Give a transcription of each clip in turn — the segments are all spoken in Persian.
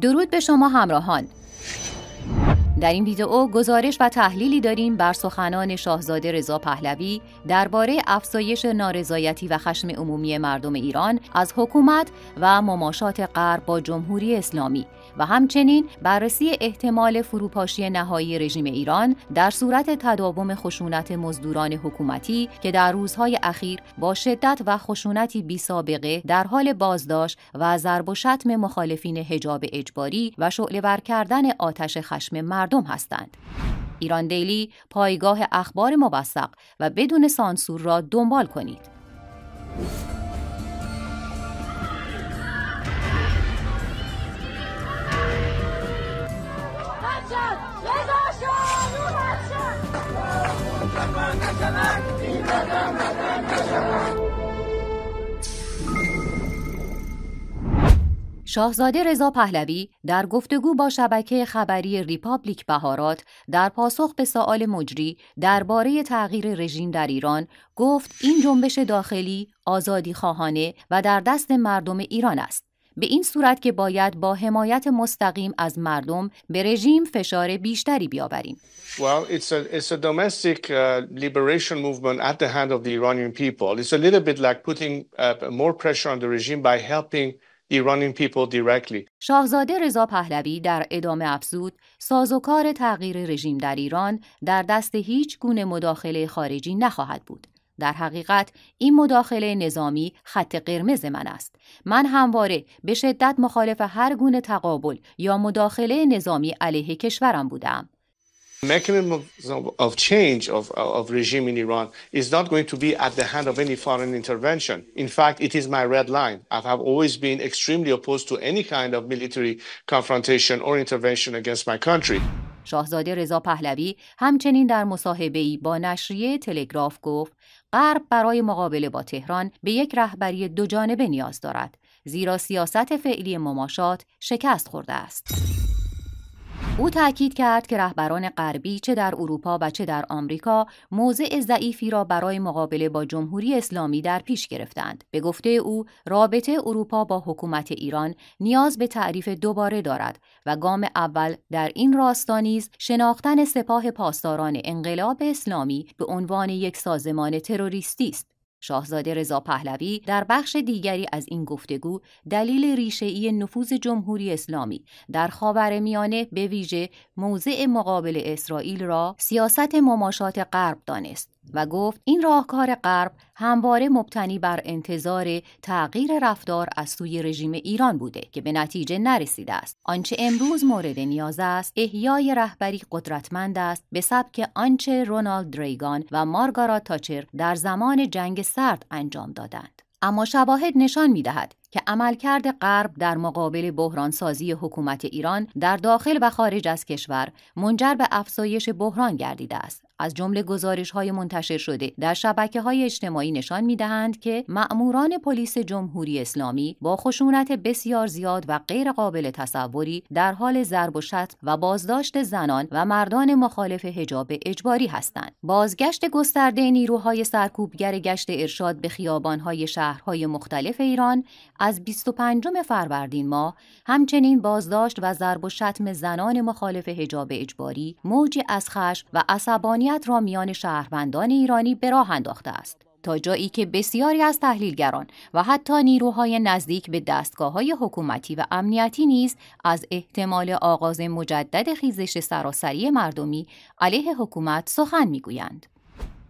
درود به شما همراهان در این ویدئو گزارش و تحلیلی داریم بر سخنان شاهزاده رضا پهلوی درباره افزایش نارضایتی و خشم عمومی مردم ایران از حکومت و مماشات غرب با جمهوری اسلامی و همچنین بررسی احتمال فروپاشی نهایی رژیم ایران در صورت تداوم خشونت مزدوران حکومتی که در روزهای اخیر با شدت و خشونتی بی سابقه در حال بازداشت و ضرب و شتم مخالفین حجاب اجباری و شعلهور کردن آتش خشم مردم هستند. ایران دیلی پایگاه اخبار موثق و بدون سانسور را دنبال کنید. شاهزاده رضا پهلوی در گفتگو با شبکه خبری ریپابلیک بهارات در پاسخ به سوال مجری درباره تغییر رژیم در ایران گفت این جنبش داخلی آزادی خواهانه و در دست مردم ایران است به این صورت که باید با حمایت مستقیم از مردم به رژیم فشار بیشتری بیاوریم. Well, شاهزاده رضا پهلوی در ادامه افزود ساز سازوکار تغییر رژیم در ایران در دست هیچ گونه مداخله خارجی نخواهد بود. در حقیقت این مداخله نظامی خط قرمز من است من همواره به شدت مخالف هر گونه تقابل یا مداخله نظامی علیه کشورم بودم mechanism of, of change of, of regime in Iran is not going to be at the hand of any foreign intervention. In fact, it is my red line. I have always been extremely opposed to any kind of military confrontation or intervention against my country. شاهزاده رضا پهلوی همچنین در ای با نشریه تلگراف گفت غرب برای مقابله با تهران به یک رهبری دو جانبه نیاز دارد زیرا سیاست فعلی مماشات شکست خورده است او تاکید کرد که رهبران غربی چه در اروپا و چه در آمریکا موضع ضعیفی را برای مقابله با جمهوری اسلامی در پیش گرفتند. به گفته او، رابطه اروپا با حکومت ایران نیاز به تعریف دوباره دارد و گام اول در این راستا نیز شناختن سپاه پاسداران انقلاب اسلامی به عنوان یک سازمان تروریستی است. شاهزاده رضا پهلوی در بخش دیگری از این گفتگو دلیل ریشه‌ای نفوذ جمهوری اسلامی در میانه به ویژه موضع مقابل اسرائیل را سیاست مماشات غرب دانست و گفت این راهکار غرب همواره مبتنی بر انتظار تغییر رفتار از سوی رژیم ایران بوده که به نتیجه نرسیده است آنچه امروز مورد نیاز است احیای رهبری قدرتمند است به سبک آنچه رونالد ریگان و مارگارا تاچر در زمان جنگ سرد انجام دادند اما شواهد نشان می دهد که عملکرد غرب در مقابل سازی حکومت ایران در داخل و خارج از کشور منجر به افزایش بحران گردیده است از جمله گزارش های منتشر شده در شبکه های اجتماعی نشان می که مأموران پلیس جمهوری اسلامی با خشونت بسیار زیاد و غیر قابل تصوری در حال ضرب و شتم و بازداشت زنان و مردان مخالف حجاب اجباری هستند. بازگشت گسترده نیروهای سرکوبگر گشت ارشاد به خیابانهای شهرهای مختلف ایران از 25 فروردین ماه همچنین بازداشت و ضرب و شتم زنان مخالف حجاب اجباری موجی از خشم و عصبانی را میان شهروندان ایرانی به راه انداخته است تا جایی که بسیاری از تحلیلگران و حتی نیروهای نزدیک به دستگاه های حکومتی و امنیتی نیز از احتمال آغاز مجدد خیزش سراسری مردمی علیه حکومت سخن میگویند.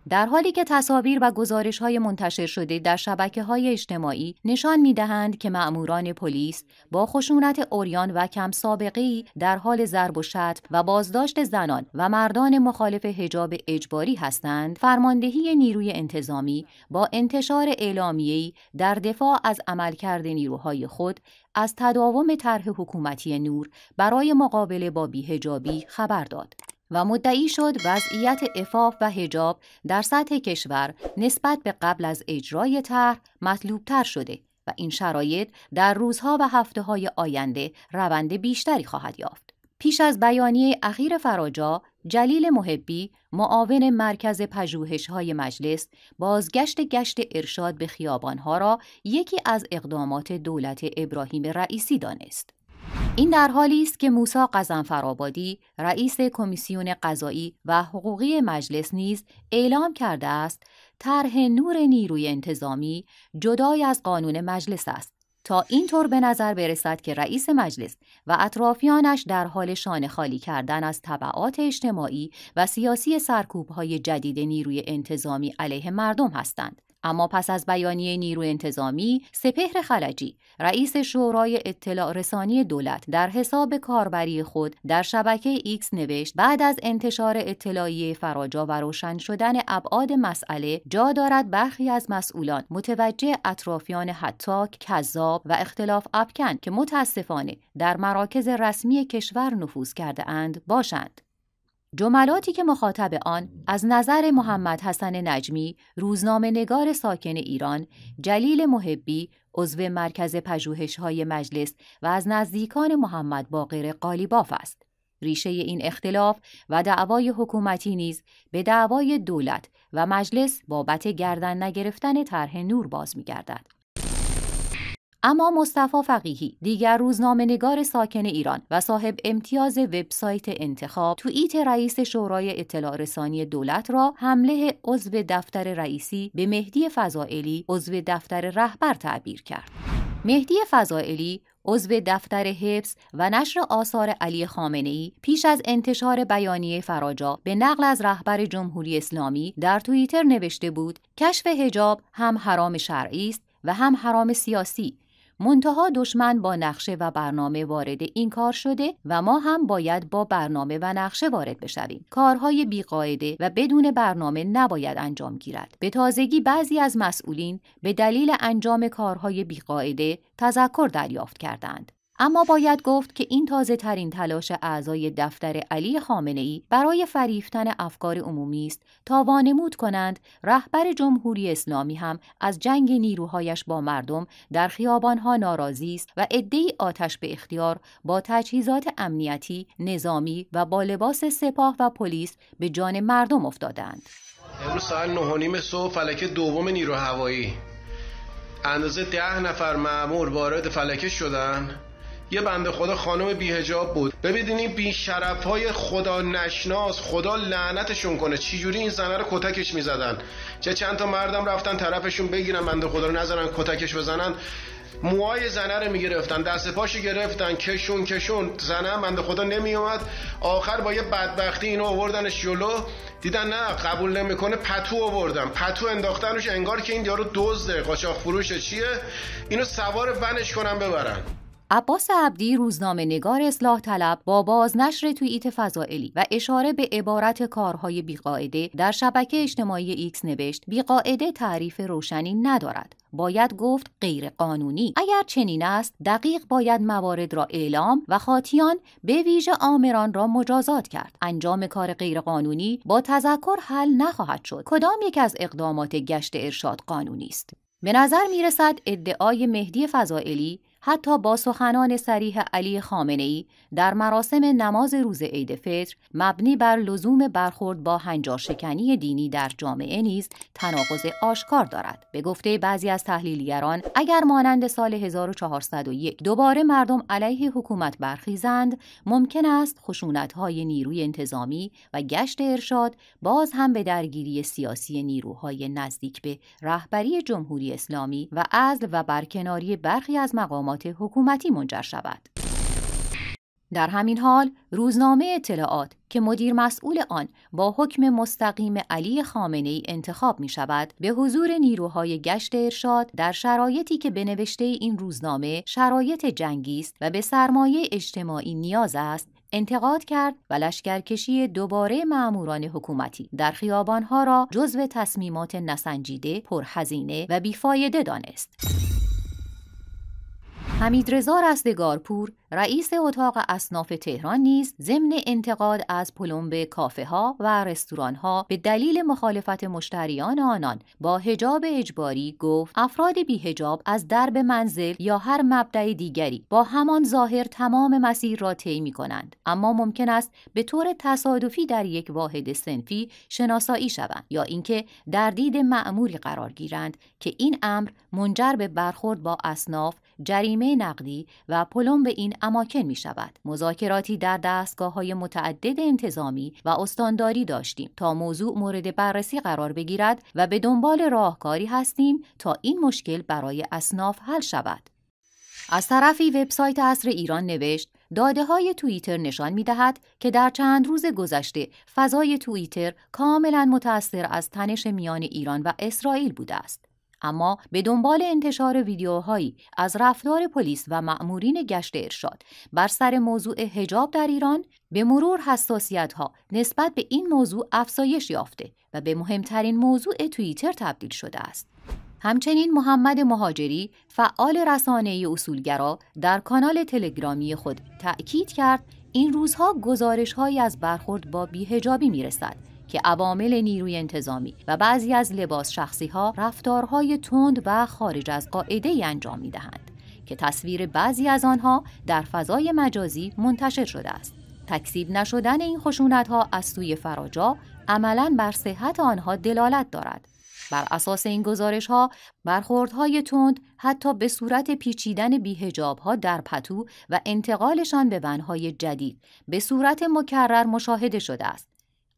در حالی که تصاویر و گزارش های منتشر شده در شبکه های اجتماعی نشان می دهند که معموران پلیس با خشونت اوریان و کم سابقه در حال ضرب و شتم و بازداشت زنان و مردان مخالف حجاب اجباری هستند، فرماندهی نیروی انتظامی با انتشار اعلامیه‌ای در دفاع از عملکرد نیروهای خود از تداوم طرح حکومتی نور برای مقابله با بیهجابی خبر داد. و مدعی شد وضعیت افاف و هجاب در سطح کشور نسبت به قبل از اجرای طرح مطلوبتر شده و این شرایط در روزها و هفته های آینده روند بیشتری خواهد یافت. پیش از بیانیه اخیر فراجا، جلیل محبی، معاون مرکز پجوهش های مجلس، بازگشت گشت ارشاد به خیابانها را یکی از اقدامات دولت ابراهیم رئیسی دانست. این در حالی است که موسا قزنفرآبادی رئیس کمیسیون قضایی و حقوقی مجلس نیز اعلام کرده است طرح نور نیروی انتظامی جدای از قانون مجلس است تا اینطور به نظر برسد که رئیس مجلس و اطرافیانش در حال شانه خالی کردن از طبعات اجتماعی و سیاسی های جدید نیروی انتظامی علیه مردم هستند. اما پس از بیانیه نیرو انتظامی سپهر خلجی رئیس شورای اطلاع رسانی دولت در حساب کاربری خود در شبکه ایکس نوشت بعد از انتشار اطلاعیه فراجا و روشن شدن ابعاد مسئله جا دارد برخی از مسئولان متوجه اطرافیان حتاک، کذاب و اختلاف افکن که متاسفانه در مراکز رسمی کشور نفوذ کرده اند باشند جملاتی که مخاطب آن از نظر محمد حسن نجمی، روزنامه نگار ساکن ایران، جلیل محبی، عضو مرکز های مجلس و از نزدیکان محمد باقر قالیباف است. ریشه این اختلاف و دعوای حکومتی نیز به دعوای دولت و مجلس بابت گردن نگرفتن طرح نور باز گردد. اما مصطفی فقیهی دیگر روزنامه نگار ساکن ایران و صاحب امتیاز وبسایت انتخاب توییت رئیس شورای اطلاع رسانی دولت را حمله عضو دفتر رئیسی به مهدی فضائلی عضو دفتر رهبر تعبیر کرد مهدی فضائلی عضو دفتر حفظ و نشر آثار علی خامنه ای پیش از انتشار بیانیه فراجا به نقل از رهبر جمهوری اسلامی در توییتر نوشته بود کشف هجاب هم حرام شرعی است و هم حرام سیاسی منتها دشمن با نقشه و برنامه وارد این کار شده و ما هم باید با برنامه و نقشه وارد بشویم کارهای بیقاعده و بدون برنامه نباید انجام گیرد به تازگی بعضی از مسئولین به دلیل انجام کارهای بیقاعده تذکر دریافت کردند اما باید گفت که این تازه ترین تلاش اعضای دفتر علی خامنه ای برای فریفتن افکار عمومی است تا وانمود کنند رهبر جمهوری اسلامی هم از جنگ نیروهایش با مردم در خیابانها ناراضی است و عدهای آتش به اختیار با تجهیزات امنیتی، نظامی و با لباس سپاه و پلیس به جان مردم افتادند. امروز ساعت نهانیم صبح فلک دوم نیرو هوایی اندازه ده نفر مأمور وارد فلکه شدن یه بنده خدا خانم بیهجاب بود ببینید این بیشرف های خدا نشناس خدا لعنتشون کنه جوری این زنه رو کتکش میزدن چه چند تا مردم رفتن طرفشون بگیرن بنده خدا رو نذارن کتکش بزنن موهای زنه رو میگرفتن دست پاشو گرفتن کشون کشون زنه بنده خدا نمیومد آخر با یه بدبختی اینو آوردنش جلو دیدن نه قبول نمیکنه پتو آوردن پتو انداختن انگار که این یارو دزده قاچاق فروشه چیه اینو سوار ونش کنن ببرن عباس عبدی روزنامه نگار اصلاح طلب با بازنشر توییت فضائلی و اشاره به عبارت کارهای بیقاعده در شبکه اجتماعی ایکس نوشت بیقاعده تعریف روشنی ندارد باید گفت غیر قانونی اگر چنین است دقیق باید موارد را اعلام و خاطیان به ویژه آمران را مجازات کرد انجام کار غیرقانونی با تذکر حل نخواهد شد کدام یک از اقدامات گشت ارشاد قانونی است به نظر میرسد ادعای مهدی فضائلی حتی با سخنان سریح علی خامنه ای در مراسم نماز روز عید فطر مبنی بر لزوم برخورد با هنجارشکنی شکنی دینی در جامعه نیز تناقض آشکار دارد به گفته بعضی از تحلیلگران اگر مانند سال 1401 دوباره مردم علیه حکومت برخیزند ممکن است خشونت‌های نیروی انتظامی و گشت ارشاد باز هم به درگیری سیاسی نیروهای نزدیک به رهبری جمهوری اسلامی و عزل و برکناری برخی از مقامات حکومتی منجر شود. در همین حال روزنامه اطلاعات که مدیر مسئول آن با حکم مستقیم علی خامنه ای انتخاب می شود به حضور نیروهای گشت ارشاد در شرایطی که بنوشته این روزنامه شرایط جنگی است و به سرمایه اجتماعی نیاز است انتقاد کرد و لشکرکشی دوباره معموران حکومتی در خیابانها را جزو تصمیمات نسنجیده پرهزینه و بیفایده دانست. رضا رستگارپور رئیس اتاق اصناف تهران نیز ضمن انتقاد از پلمب کافه ها و رستوران ها به دلیل مخالفت مشتریان آنان با هجاب اجباری گفت افراد بی هجاب از درب منزل یا هر مبدع دیگری با همان ظاهر تمام مسیر را طی می کنند اما ممکن است به طور تصادفی در یک واحد سنفی شناسایی شوند یا اینکه در دید معمولی قرار گیرند که این امر منجر به برخورد با اصناف، جریمه نقدی و به این اماکن می شود. مذاکراتی در دستگاه های متعدد انتظامی و استانداری داشتیم تا موضوع مورد بررسی قرار بگیرد و به دنبال راهکاری هستیم تا این مشکل برای اصناف حل شود. از طرفی وبسایت اصر ایران نوشت داده های توییتر نشان می دهد که در چند روز گذشته فضای توییتر کاملا متأثر از تنش میان ایران و اسرائیل بوده است. اما به دنبال انتشار ویدیوهایی از رفتار پلیس و مأمورین گشت ارشاد بر سر موضوع هجاب در ایران به مرور حساسیت ها نسبت به این موضوع افزایش یافته و به مهمترین موضوع توییتر تبدیل شده است. همچنین محمد مهاجری فعال رسانه اصولگرا در کانال تلگرامی خود تأکید کرد این روزها گزارش از برخورد با بیهجابی می رسد که عوامل نیروی انتظامی و بعضی از لباس شخصی ها رفتارهای تند و خارج از قاعده انجام می دهند که تصویر بعضی از آنها در فضای مجازی منتشر شده است. تکسیب نشدن این خشونت ها از سوی فراجا عملا بر صحت آنها دلالت دارد. بر اساس این گزارش ها های تند حتی به صورت پیچیدن بیهجاب ها در پتو و انتقالشان به ونهای جدید به صورت مکرر مشاهده شده است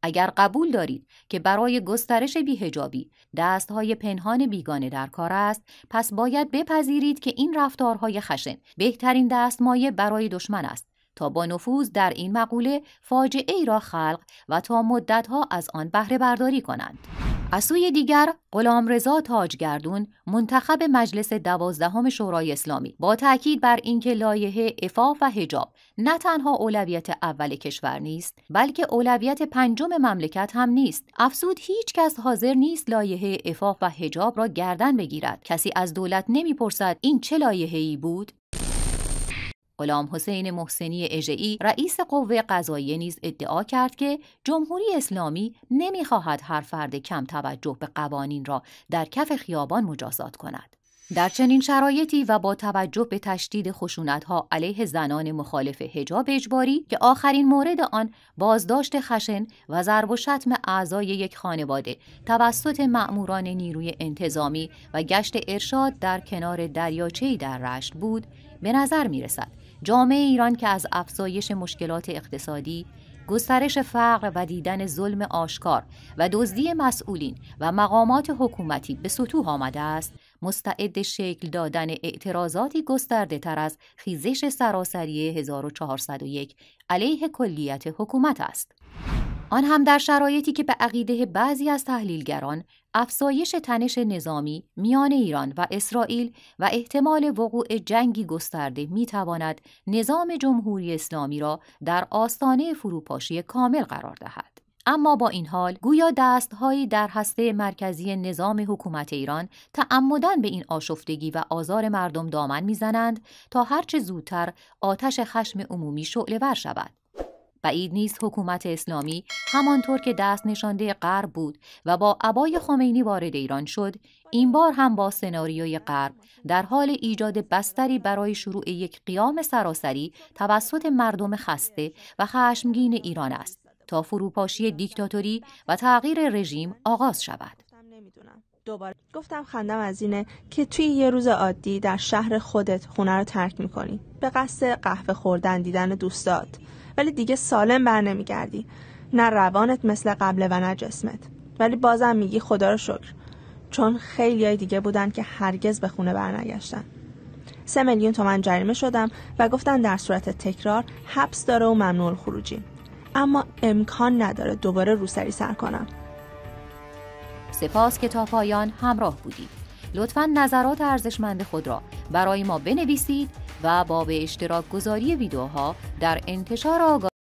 اگر قبول دارید که برای گسترش بیهجابی دستهای پنهان بیگانه در کار است پس باید بپذیرید که این رفتارهای خشن بهترین دستمایه برای دشمن است تا با نفوذ در این مقوله فاجعه ای را خلق و تا مدتها از آن بهره برداری کنند. از سوی دیگر غلام رضا تاجگردون منتخب مجلس دوازدهم شورای اسلامی با تاکید بر اینکه لایحه افاف و حجاب نه تنها اولویت اول کشور نیست بلکه اولویت پنجم مملکت هم نیست افسود هیچ کس حاضر نیست لایحه افاف و حجاب را گردن بگیرد کسی از دولت نمیپرسد این چه لایحه‌ای بود غلام حسین محسنی اجعی رئیس قوه قضاییه نیز ادعا کرد که جمهوری اسلامی نمیخواهد هر فرد کم توجه به قوانین را در کف خیابان مجازات کند. در چنین شرایطی و با توجه به تشدید ها علیه زنان مخالف حجاب اجباری که آخرین مورد آن بازداشت خشن و ضرب و شتم اعضای یک خانواده توسط مأموران نیروی انتظامی و گشت ارشاد در کنار دریاچه در رشت بود به نظر می رسد جامعه ایران که از افزایش مشکلات اقتصادی، گسترش فقر و دیدن ظلم آشکار و دزدی مسئولین و مقامات حکومتی به سطوح آمده است، مستعد شکل دادن اعتراضاتی گسترده تر از خیزش سراسری 1401 علیه کلیت حکومت است. آن هم در شرایطی که به عقیده بعضی از تحلیلگران افزایش تنش نظامی میان ایران و اسرائیل و احتمال وقوع جنگی گسترده می تواند نظام جمهوری اسلامی را در آستانه فروپاشی کامل قرار دهد. اما با این حال گویا دستهایی در هسته مرکزی نظام حکومت ایران تعمدن به این آشفتگی و آزار مردم دامن میزنند تا هرچه زودتر آتش خشم عمومی شعلهور شود بعید نیست حکومت اسلامی همانطور که دست نشانده غرب بود و با عبای خمینی وارد ایران شد این بار هم با سناریوی غرب در حال ایجاد بستری برای شروع یک قیام سراسری توسط مردم خسته و خشمگین ایران است تا فروپاشی دیکتاتوری و تغییر رژیم آغاز شود دوباره گفتم خندم از اینه که توی یه روز عادی در شهر خودت خونه رو ترک میکنی به قصد قهوه خوردن دیدن دوستات ولی دیگه سالم بر نمیگردی نه روانت مثل قبله و نه جسمت ولی بازم میگی خدا رو شکر چون خیلی های دیگه بودن که هرگز به خونه برنگشتن سه میلیون تومن جریمه شدم و گفتن در صورت تکرار حبس داره و ممنوع خروجی اما امکان نداره دوباره روسری سر کنم سپاس که تا پایان همراه بودید لطفا نظرات ارزشمند خود را برای ما بنویسید و با به اشتراک گذاری ویدیوها در انتشار آگاه